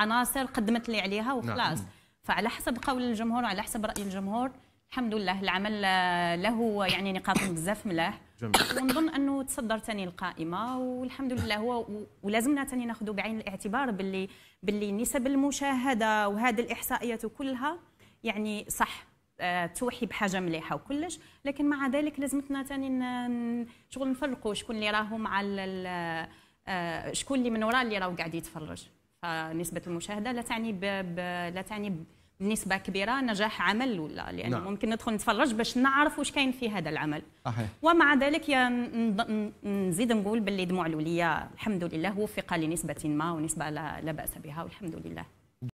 عناصر قدمت لي عليها نعم. وخلاص نعم. فعلى حسب قول الجمهور وعلى حسب راي الجمهور الحمد لله العمل له يعني نقاط بزاف ملاح ونظن انه تصدر ثاني القائمه والحمد لله هو ولازمنا ثاني ناخذ بعين الاعتبار باللي باللي نسب المشاهده وهذه الاحصائيات كلها يعني صح آه، توحي بحاجه مليحه وكلش لكن مع ذلك لازمتنا ثاني شغل نفرقوا شكون اللي راهو مع آه، شكون اللي من وراء اللي راهو قاعد يتفرج فنسبه المشاهده لا تعني ب... ب... لا تعني بنسبه كبيره نجاح عمل ولا لانه نعم. ممكن ندخل نتفرج باش نعرف واش كاين في هذا العمل أحيح. ومع ذلك نزيد نقول باللي دموع الوليه الحمد لله وفق لنسبه ما ونسبه لا باس بها والحمد لله